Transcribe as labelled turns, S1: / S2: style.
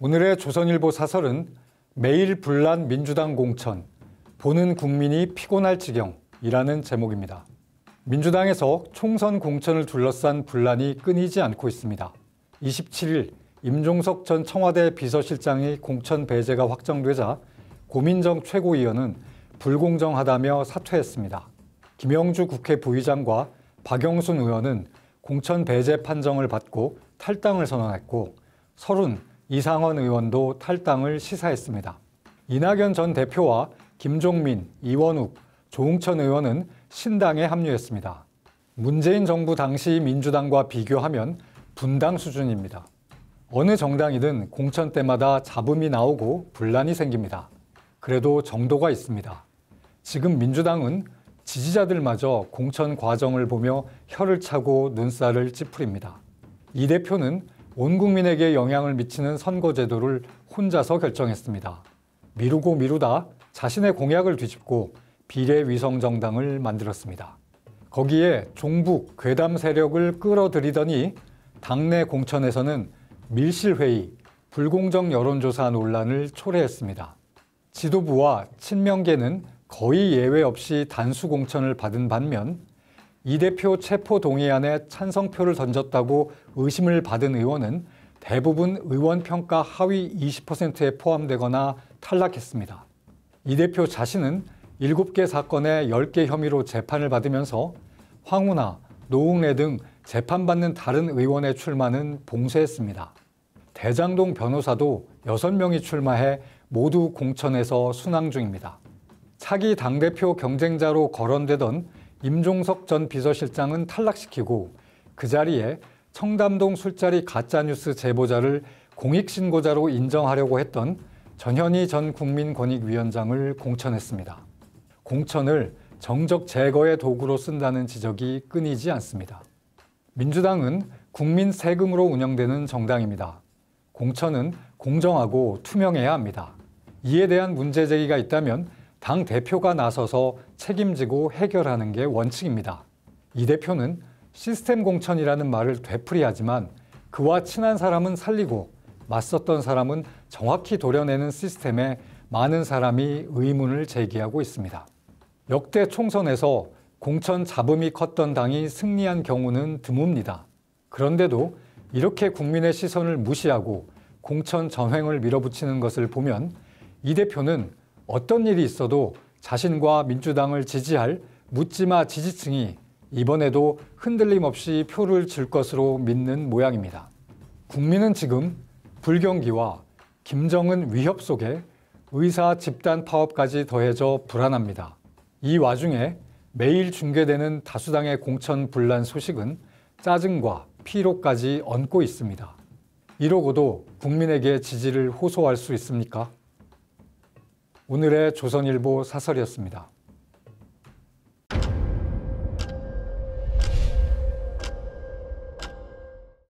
S1: 오늘의 조선일보 사설은 매일 불난 민주당 공천, 보는 국민이 피곤할 지경이라는 제목입니다. 민주당에서 총선 공천을 둘러싼 분란이 끊이지 않고 있습니다. 27일 임종석 전 청와대 비서실장이 공천 배제가 확정되자 고민정 최고위원은 불공정하다며 사퇴했습니다. 김영주 국회 부의장과 박영순 의원은 공천 배제 판정을 받고 탈당을 선언했고 서른 이상헌 의원도 탈당을 시사했습니다. 이낙연 전 대표와 김종민, 이원욱, 조웅천 의원은 신당에 합류했습니다. 문재인 정부 당시 민주당과 비교하면 분당 수준입니다. 어느 정당이든 공천 때마다 잡음이 나오고 분란이 생깁니다. 그래도 정도가 있습니다. 지금 민주당은 지지자들마저 공천 과정을 보며 혀를 차고 눈살을 찌푸립니다. 이 대표는 온 국민에게 영향을 미치는 선거제도를 혼자서 결정했습니다. 미루고 미루다 자신의 공약을 뒤집고 비례위성 정당을 만들었습니다. 거기에 종북 괴담 세력을 끌어들이더니 당내 공천에서는 밀실회의, 불공정 여론조사 논란을 초래했습니다. 지도부와 친명계는 거의 예외 없이 단수 공천을 받은 반면 이 대표 체포 동의안에 찬성표를 던졌다고 의심을 받은 의원은 대부분 의원 평가 하위 20%에 포함되거나 탈락했습니다. 이 대표 자신은 7개 사건에 10개 혐의로 재판을 받으면서 황우나 노웅래 등 재판받는 다른 의원의 출마는 봉쇄했습니다. 대장동 변호사도 6명이 출마해 모두 공천에서 순항 중입니다. 차기 당대표 경쟁자로 거론되던 임종석 전 비서실장은 탈락시키고 그 자리에 청담동 술자리 가짜뉴스 제보자를 공익신고자로 인정하려고 했던 전현희 전 국민권익위원장을 공천했습니다. 공천을 정적 제거의 도구로 쓴다는 지적이 끊이지 않습니다. 민주당은 국민 세금으로 운영되는 정당입니다. 공천은 공정하고 투명해야 합니다. 이에 대한 문제 제기가 있다면 당 대표가 나서서 책임지고 해결하는 게 원칙입니다. 이 대표는 시스템 공천이라는 말을 되풀이하지만 그와 친한 사람은 살리고 맞섰던 사람은 정확히 도려내는 시스템에 많은 사람이 의문을 제기하고 있습니다. 역대 총선에서 공천 잡음이 컸던 당이 승리한 경우는 드뭅니다. 그런데도 이렇게 국민의 시선을 무시하고 공천 전횡을 밀어붙이는 것을 보면 이 대표는 어떤 일이 있어도 자신과 민주당을 지지할 묻지마 지지층이 이번에도 흔들림 없이 표를 줄 것으로 믿는 모양입니다. 국민은 지금 불경기와 김정은 위협 속에 의사 집단 파업까지 더해져 불안합니다. 이 와중에 매일 중계되는 다수당의 공천 분란 소식은 짜증과 피로까지 얹고 있습니다. 이러고도 국민에게 지지를 호소할 수 있습니까? 오늘의 조선일보 사설이었습니다.